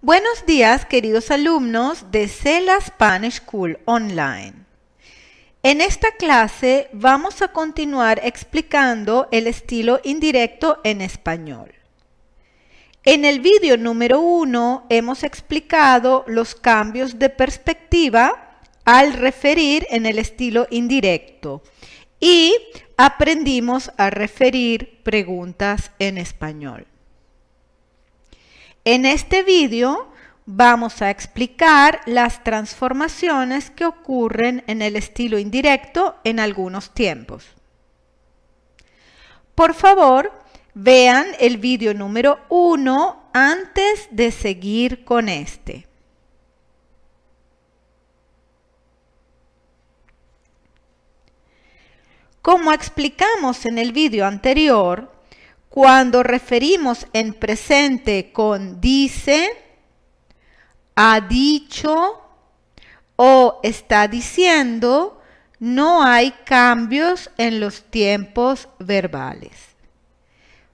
Buenos días, queridos alumnos de CELA Spanish School Online. En esta clase vamos a continuar explicando el estilo indirecto en español. En el vídeo número 1 hemos explicado los cambios de perspectiva al referir en el estilo indirecto y aprendimos a referir preguntas en español. En este vídeo vamos a explicar las transformaciones que ocurren en el estilo indirecto en algunos tiempos. Por favor, vean el vídeo número 1 antes de seguir con este. Como explicamos en el vídeo anterior, cuando referimos en presente con dice, ha dicho o está diciendo, no hay cambios en los tiempos verbales.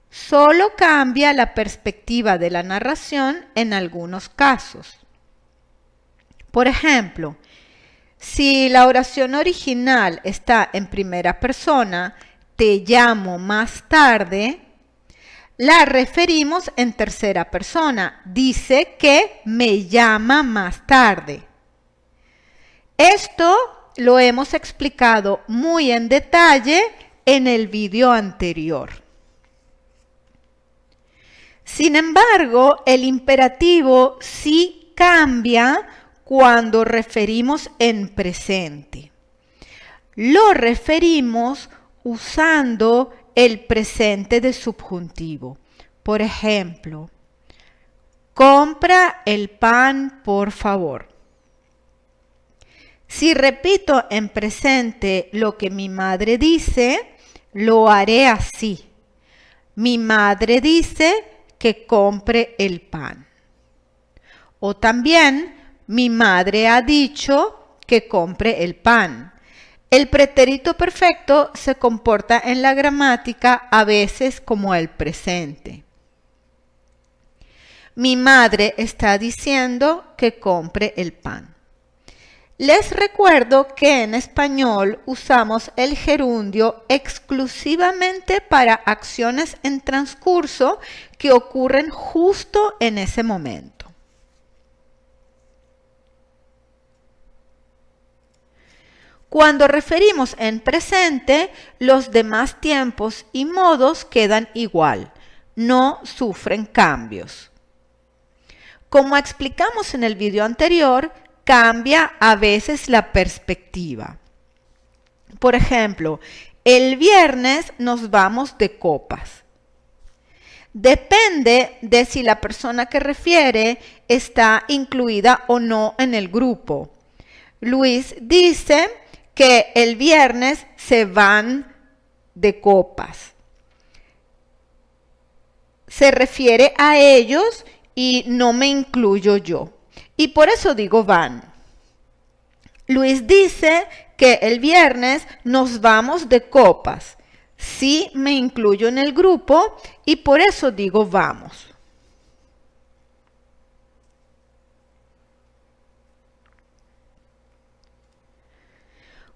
Solo cambia la perspectiva de la narración en algunos casos. Por ejemplo, si la oración original está en primera persona, te llamo más tarde, la referimos en tercera persona. Dice que me llama más tarde. Esto lo hemos explicado muy en detalle en el video anterior. Sin embargo, el imperativo sí cambia cuando referimos en presente. Lo referimos usando el presente de subjuntivo. Por ejemplo, compra el pan, por favor. Si repito en presente lo que mi madre dice, lo haré así. Mi madre dice que compre el pan. O también, mi madre ha dicho que compre el pan. El pretérito perfecto se comporta en la gramática a veces como el presente. Mi madre está diciendo que compre el pan. Les recuerdo que en español usamos el gerundio exclusivamente para acciones en transcurso que ocurren justo en ese momento. Cuando referimos en presente, los demás tiempos y modos quedan igual, no sufren cambios. Como explicamos en el video anterior, cambia a veces la perspectiva. Por ejemplo, el viernes nos vamos de copas. Depende de si la persona que refiere está incluida o no en el grupo. Luis dice, que el viernes se van de copas. Se refiere a ellos y no me incluyo yo. Y por eso digo van. Luis dice que el viernes nos vamos de copas. Sí me incluyo en el grupo y por eso digo vamos.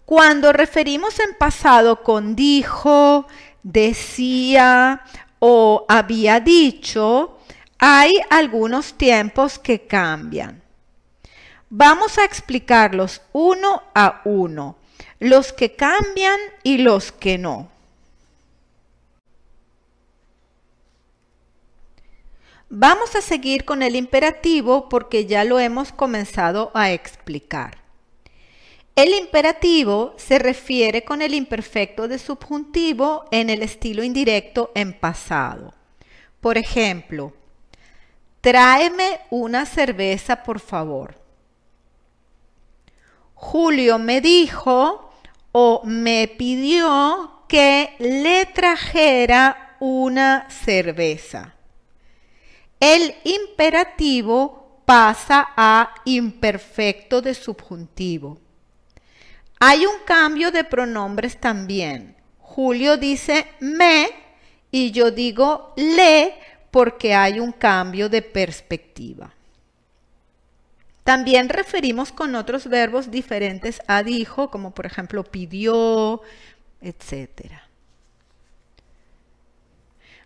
Cuando referimos en pasado con dijo, decía o había dicho, hay algunos tiempos que cambian. Vamos a explicarlos uno a uno, los que cambian y los que no. Vamos a seguir con el imperativo porque ya lo hemos comenzado a explicar. El imperativo se refiere con el imperfecto de subjuntivo en el estilo indirecto en pasado. Por ejemplo, tráeme una cerveza, por favor. Julio me dijo o me pidió que le trajera una cerveza. El imperativo pasa a imperfecto de subjuntivo. Hay un cambio de pronombres también. Julio dice me y yo digo le porque hay un cambio de perspectiva. También referimos con otros verbos diferentes a dijo, como por ejemplo pidió, etc.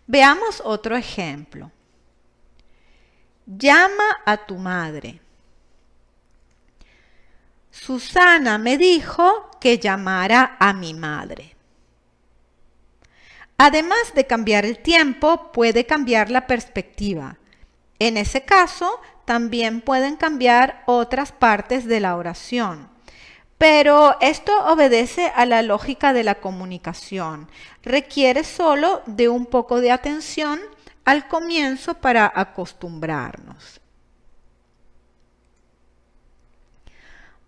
Veamos otro ejemplo. Llama a tu madre. Susana me dijo que llamara a mi madre. Además de cambiar el tiempo, puede cambiar la perspectiva. En ese caso, también pueden cambiar otras partes de la oración. Pero esto obedece a la lógica de la comunicación. Requiere solo de un poco de atención al comienzo para acostumbrarnos.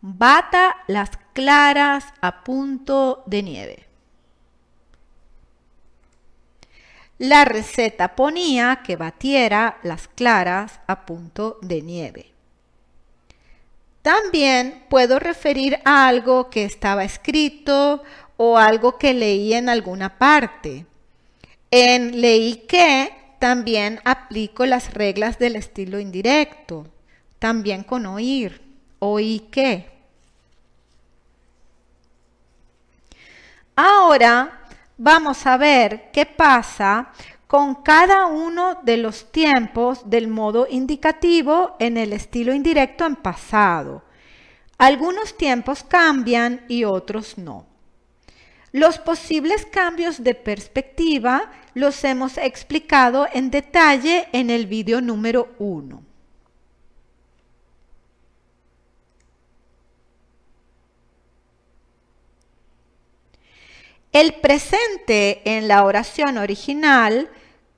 Bata las claras a punto de nieve. La receta ponía que batiera las claras a punto de nieve. También puedo referir a algo que estaba escrito o algo que leí en alguna parte. En leí que también aplico las reglas del estilo indirecto, también con oír oí qué. Ahora vamos a ver qué pasa con cada uno de los tiempos del modo indicativo en el estilo indirecto en pasado. Algunos tiempos cambian y otros no. Los posibles cambios de perspectiva los hemos explicado en detalle en el video número 1. El presente en la oración original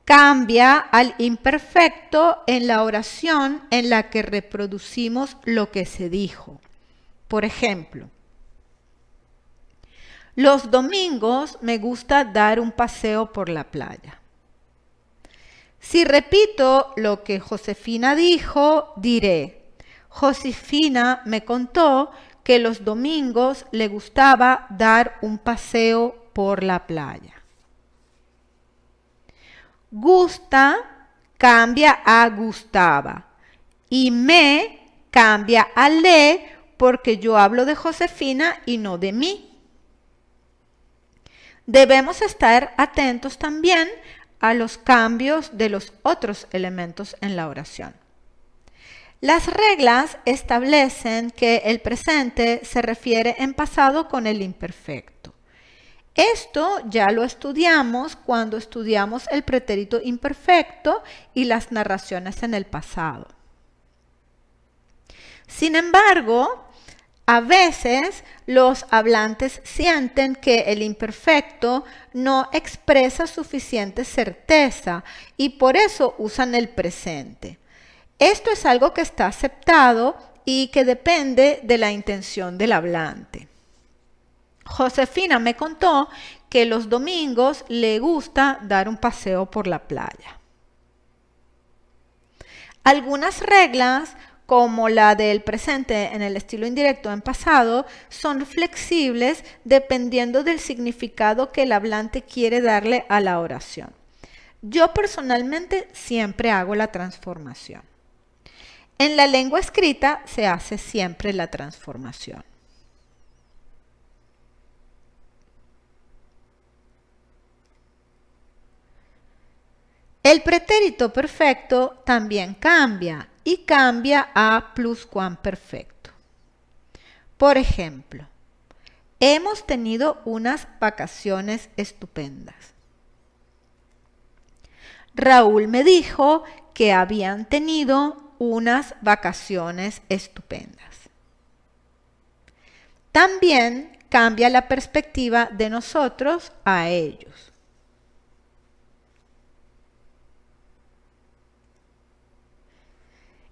cambia al imperfecto en la oración en la que reproducimos lo que se dijo. Por ejemplo, los domingos me gusta dar un paseo por la playa. Si repito lo que Josefina dijo, diré, Josefina me contó que los domingos le gustaba dar un paseo por la playa. Gusta cambia a gustaba y me cambia a le porque yo hablo de Josefina y no de mí. Debemos estar atentos también a los cambios de los otros elementos en la oración. Las reglas establecen que el presente se refiere en pasado con el imperfecto. Esto ya lo estudiamos cuando estudiamos el pretérito imperfecto y las narraciones en el pasado. Sin embargo, a veces los hablantes sienten que el imperfecto no expresa suficiente certeza y por eso usan el presente. Esto es algo que está aceptado y que depende de la intención del hablante. Josefina me contó que los domingos le gusta dar un paseo por la playa. Algunas reglas, como la del presente en el estilo indirecto en pasado, son flexibles dependiendo del significado que el hablante quiere darle a la oración. Yo personalmente siempre hago la transformación. En la lengua escrita se hace siempre la transformación. El pretérito perfecto también cambia y cambia a pluscuamperfecto. Por ejemplo, hemos tenido unas vacaciones estupendas. Raúl me dijo que habían tenido unas vacaciones estupendas. También cambia la perspectiva de nosotros a ellos.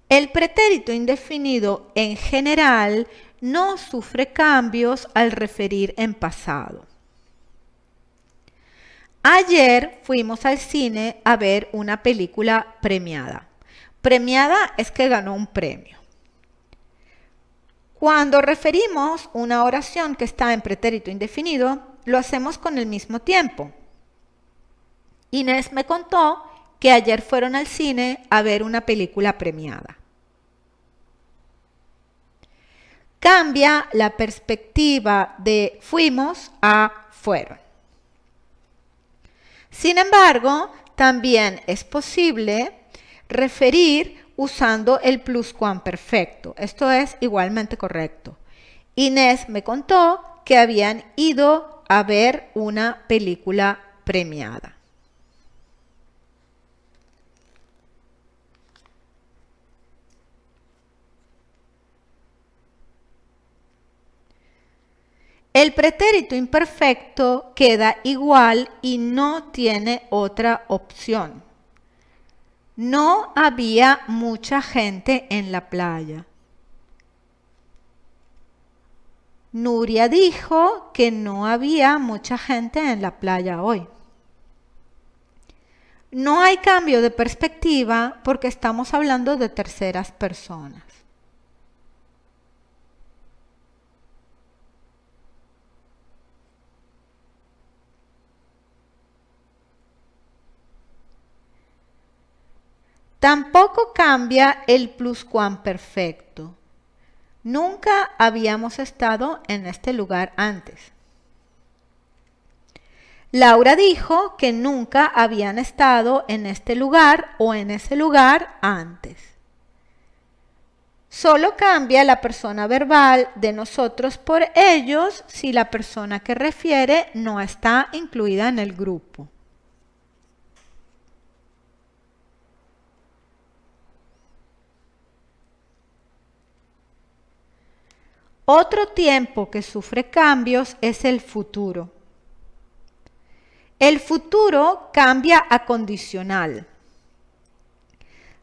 El pretérito indefinido en general no sufre cambios al referir en pasado. Ayer fuimos al cine a ver una película premiada. Premiada es que ganó un premio. Cuando referimos una oración que está en pretérito indefinido, lo hacemos con el mismo tiempo. Inés me contó que ayer fueron al cine a ver una película premiada. Cambia la perspectiva de fuimos a fueron. Sin embargo, también es posible referir usando el pluscuamperfecto. Esto es igualmente correcto. Inés me contó que habían ido a ver una película premiada. El pretérito imperfecto queda igual y no tiene otra opción. No había mucha gente en la playa. Nuria dijo que no había mucha gente en la playa hoy. No hay cambio de perspectiva porque estamos hablando de terceras personas. Tampoco cambia el pluscuamperfecto. Nunca habíamos estado en este lugar antes. Laura dijo que nunca habían estado en este lugar o en ese lugar antes. Solo cambia la persona verbal de nosotros por ellos si la persona que refiere no está incluida en el grupo. Otro tiempo que sufre cambios es el futuro. El futuro cambia a condicional.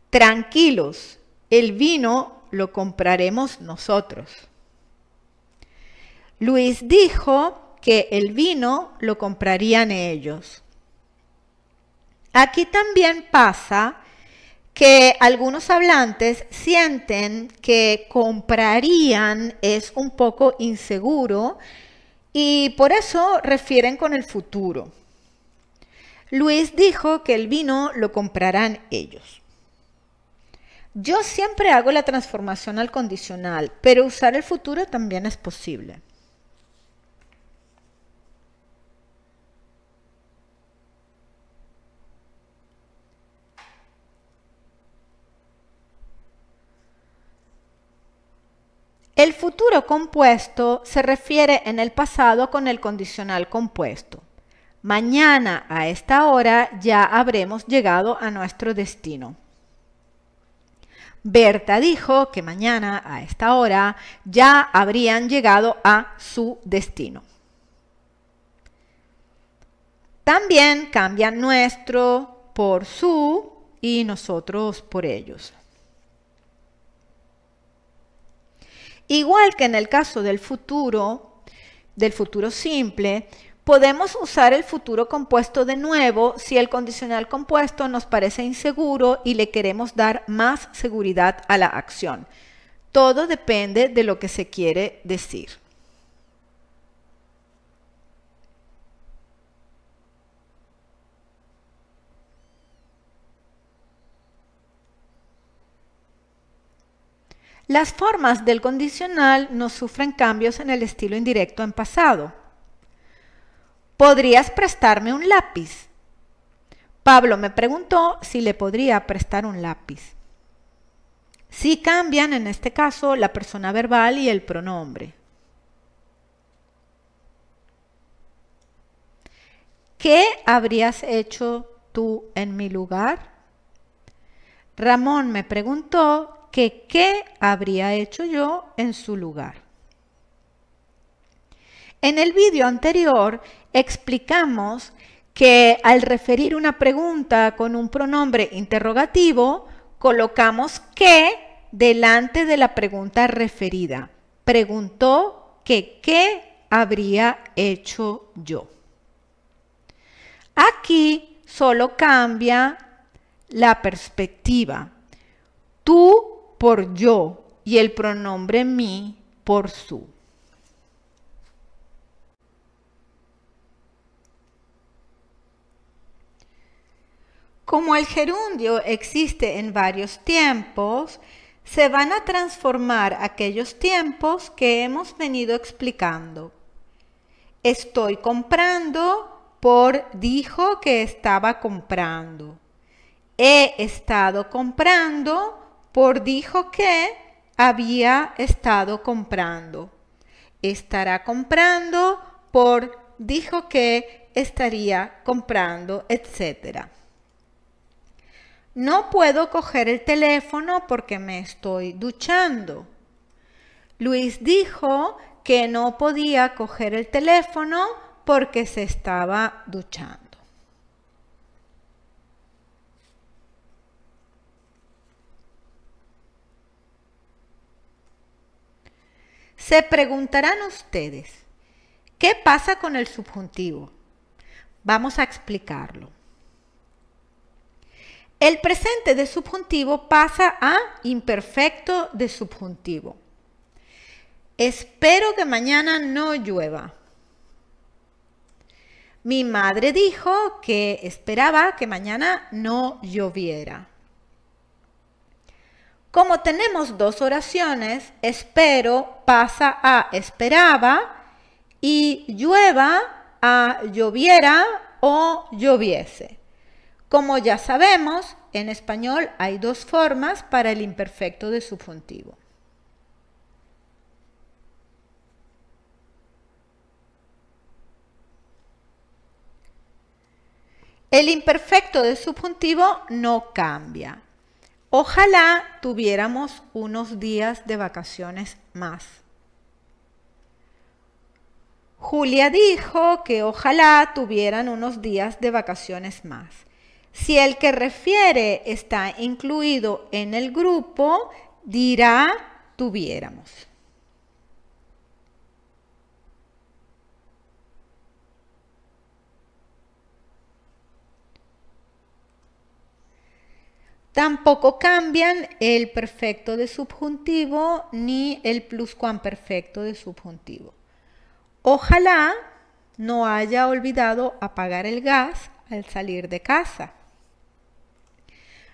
Tranquilos, el vino lo compraremos nosotros. Luis dijo que el vino lo comprarían ellos. Aquí también pasa que algunos hablantes sienten que comprarían es un poco inseguro y por eso refieren con el futuro. Luis dijo que el vino lo comprarán ellos. Yo siempre hago la transformación al condicional, pero usar el futuro también es posible. El futuro compuesto se refiere en el pasado con el condicional compuesto. Mañana a esta hora ya habremos llegado a nuestro destino. Berta dijo que mañana a esta hora ya habrían llegado a su destino. También cambia nuestro por su y nosotros por ellos. Igual que en el caso del futuro, del futuro simple, podemos usar el futuro compuesto de nuevo si el condicional compuesto nos parece inseguro y le queremos dar más seguridad a la acción. Todo depende de lo que se quiere decir. Las formas del condicional no sufren cambios en el estilo indirecto en pasado. ¿Podrías prestarme un lápiz? Pablo me preguntó si le podría prestar un lápiz. Sí cambian en este caso la persona verbal y el pronombre. ¿Qué habrías hecho tú en mi lugar? Ramón me preguntó que qué habría hecho yo en su lugar. En el vídeo anterior explicamos que al referir una pregunta con un pronombre interrogativo, colocamos que delante de la pregunta referida. Preguntó que qué habría hecho yo. Aquí solo cambia la perspectiva. Tú por yo y el pronombre mi por su. Como el gerundio existe en varios tiempos, se van a transformar aquellos tiempos que hemos venido explicando. Estoy comprando por dijo que estaba comprando. He estado comprando por dijo que había estado comprando. Estará comprando por dijo que estaría comprando, etc. No puedo coger el teléfono porque me estoy duchando. Luis dijo que no podía coger el teléfono porque se estaba duchando. Se preguntarán ustedes, ¿qué pasa con el subjuntivo? Vamos a explicarlo. El presente de subjuntivo pasa a imperfecto de subjuntivo. Espero que mañana no llueva. Mi madre dijo que esperaba que mañana no lloviera. Como tenemos dos oraciones, espero pasa a esperaba y llueva a lloviera o lloviese. Como ya sabemos, en español hay dos formas para el imperfecto de subjuntivo. El imperfecto de subjuntivo no cambia. Ojalá tuviéramos unos días de vacaciones más. Julia dijo que ojalá tuvieran unos días de vacaciones más. Si el que refiere está incluido en el grupo, dirá tuviéramos. Tampoco cambian el perfecto de subjuntivo ni el pluscuamperfecto de subjuntivo. Ojalá no haya olvidado apagar el gas al salir de casa.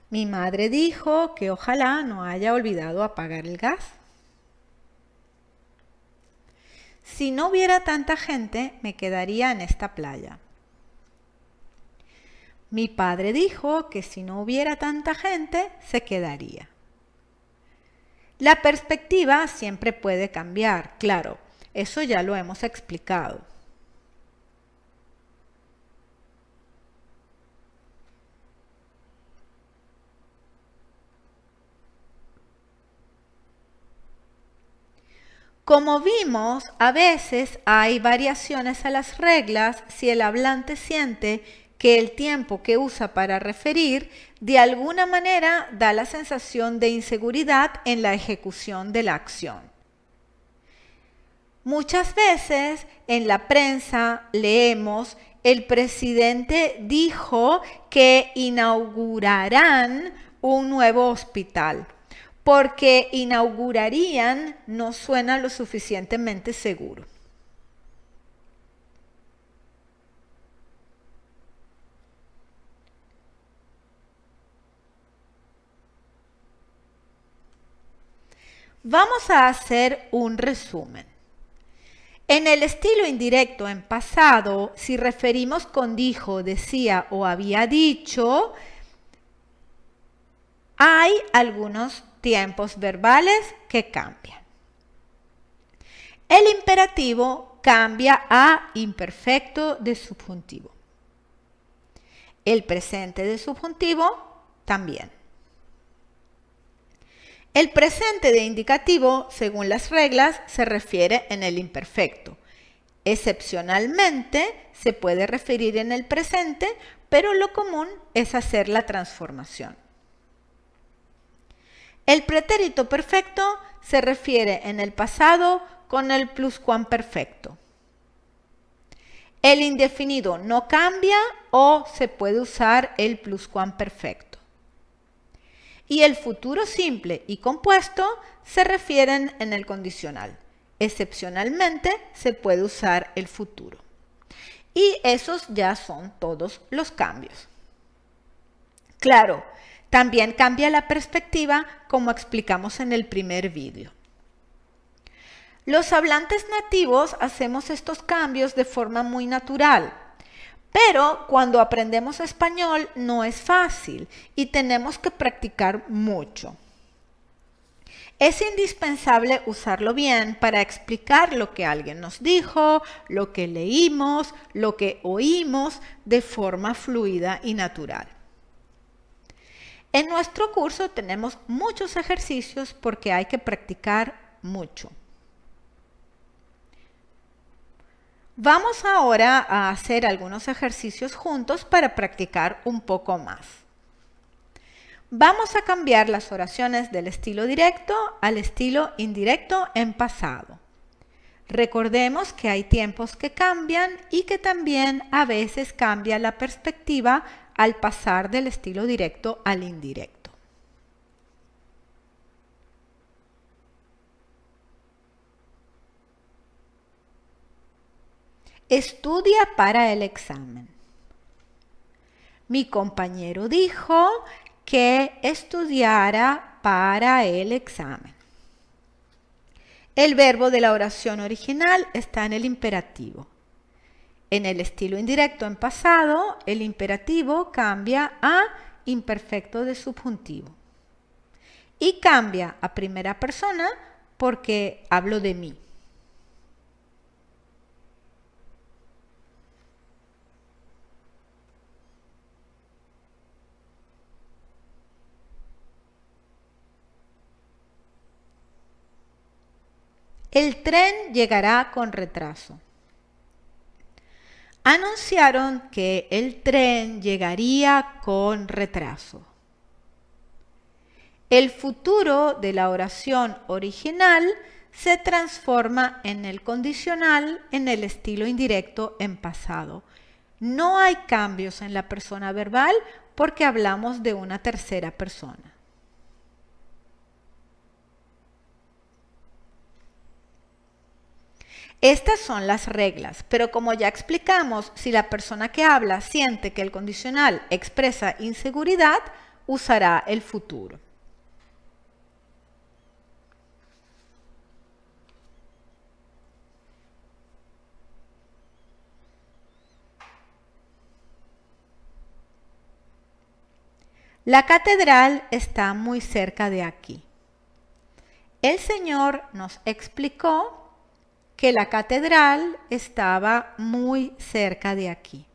Mi madre dijo que ojalá no haya olvidado apagar el gas. Si no hubiera tanta gente, me quedaría en esta playa. Mi padre dijo que si no hubiera tanta gente, se quedaría. La perspectiva siempre puede cambiar, claro, eso ya lo hemos explicado. Como vimos, a veces hay variaciones a las reglas si el hablante siente que el tiempo que usa para referir de alguna manera da la sensación de inseguridad en la ejecución de la acción. Muchas veces en la prensa leemos, el presidente dijo que inaugurarán un nuevo hospital, porque inaugurarían no suena lo suficientemente seguro. Vamos a hacer un resumen. En el estilo indirecto en pasado, si referimos con dijo, decía o había dicho, hay algunos tiempos verbales que cambian. El imperativo cambia a imperfecto de subjuntivo. El presente de subjuntivo también. El presente de indicativo, según las reglas, se refiere en el imperfecto. Excepcionalmente, se puede referir en el presente, pero lo común es hacer la transformación. El pretérito perfecto se refiere en el pasado con el pluscuamperfecto. El indefinido no cambia o se puede usar el pluscuamperfecto y el futuro simple y compuesto se refieren en el condicional. Excepcionalmente se puede usar el futuro. Y esos ya son todos los cambios. Claro, también cambia la perspectiva como explicamos en el primer vídeo. Los hablantes nativos hacemos estos cambios de forma muy natural, pero cuando aprendemos español no es fácil y tenemos que practicar mucho. Es indispensable usarlo bien para explicar lo que alguien nos dijo, lo que leímos, lo que oímos de forma fluida y natural. En nuestro curso tenemos muchos ejercicios porque hay que practicar mucho. Vamos ahora a hacer algunos ejercicios juntos para practicar un poco más. Vamos a cambiar las oraciones del estilo directo al estilo indirecto en pasado. Recordemos que hay tiempos que cambian y que también a veces cambia la perspectiva al pasar del estilo directo al indirecto. Estudia para el examen. Mi compañero dijo que estudiara para el examen. El verbo de la oración original está en el imperativo. En el estilo indirecto en pasado, el imperativo cambia a imperfecto de subjuntivo. Y cambia a primera persona porque hablo de mí. El tren llegará con retraso. Anunciaron que el tren llegaría con retraso. El futuro de la oración original se transforma en el condicional en el estilo indirecto en pasado. No hay cambios en la persona verbal porque hablamos de una tercera persona. Estas son las reglas, pero como ya explicamos, si la persona que habla siente que el condicional expresa inseguridad, usará el futuro. La catedral está muy cerca de aquí. El Señor nos explicó que la catedral estaba muy cerca de aquí.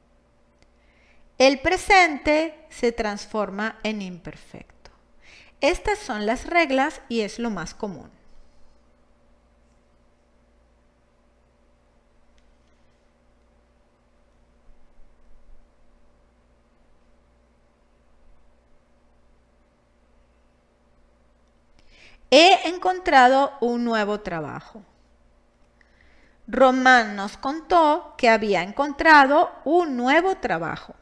El presente se transforma en imperfecto. Estas son las reglas y es lo más común. He encontrado un nuevo trabajo. Román nos contó que había encontrado un nuevo trabajo.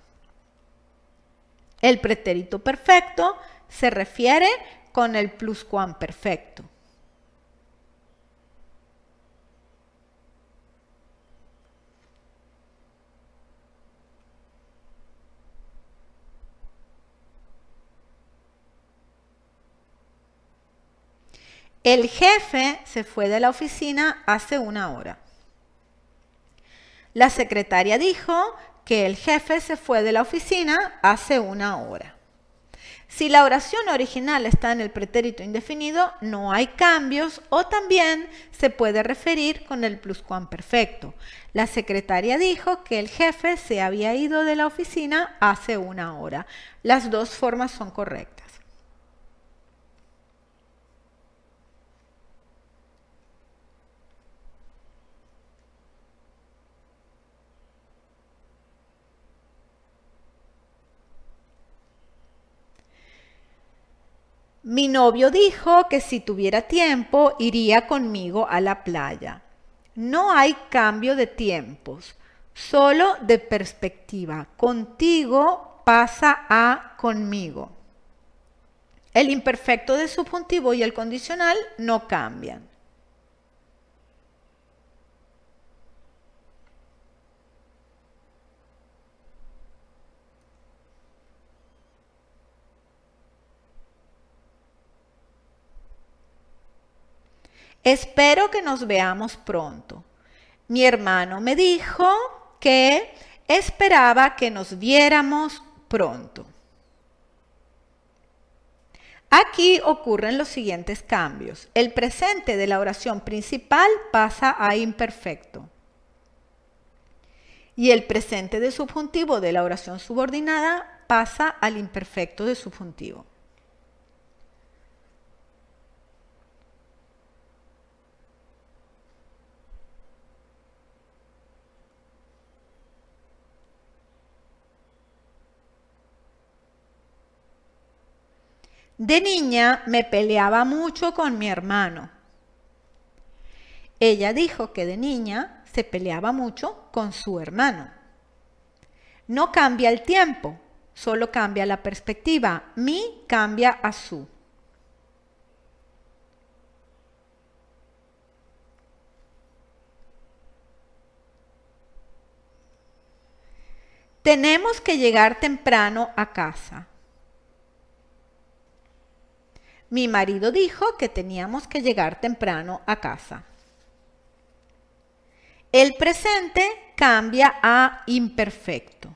El pretérito perfecto se refiere con el pluscuamperfecto. El jefe se fue de la oficina hace una hora. La secretaria dijo que el jefe se fue de la oficina hace una hora. Si la oración original está en el pretérito indefinido, no hay cambios o también se puede referir con el pluscuamperfecto. La secretaria dijo que el jefe se había ido de la oficina hace una hora. Las dos formas son correctas. Mi novio dijo que si tuviera tiempo iría conmigo a la playa. No hay cambio de tiempos, solo de perspectiva. Contigo pasa a conmigo. El imperfecto de subjuntivo y el condicional no cambian. Espero que nos veamos pronto. Mi hermano me dijo que esperaba que nos viéramos pronto. Aquí ocurren los siguientes cambios. El presente de la oración principal pasa a imperfecto. Y el presente de subjuntivo de la oración subordinada pasa al imperfecto de subjuntivo. De niña me peleaba mucho con mi hermano. Ella dijo que de niña se peleaba mucho con su hermano. No cambia el tiempo, solo cambia la perspectiva. Mi cambia a su. Tenemos que llegar temprano a casa. Mi marido dijo que teníamos que llegar temprano a casa. El presente cambia a imperfecto.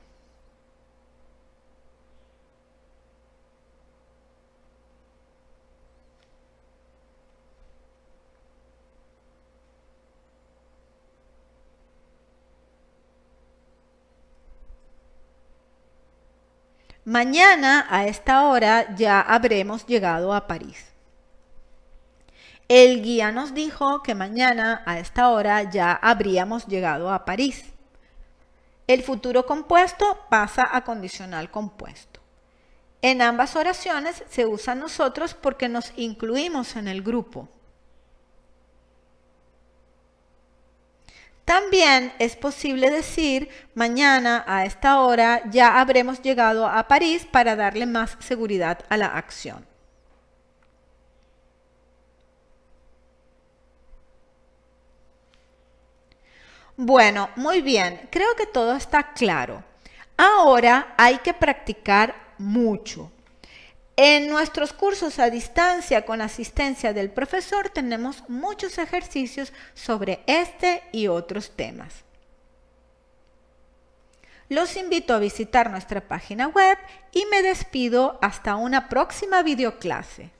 Mañana a esta hora ya habremos llegado a París. El guía nos dijo que mañana a esta hora ya habríamos llegado a París. El futuro compuesto pasa a condicional compuesto. En ambas oraciones se usa nosotros porque nos incluimos en el grupo. También es posible decir, mañana a esta hora ya habremos llegado a París para darle más seguridad a la acción. Bueno, muy bien, creo que todo está claro. Ahora hay que practicar mucho, en nuestros cursos a distancia con asistencia del profesor tenemos muchos ejercicios sobre este y otros temas. Los invito a visitar nuestra página web y me despido hasta una próxima videoclase.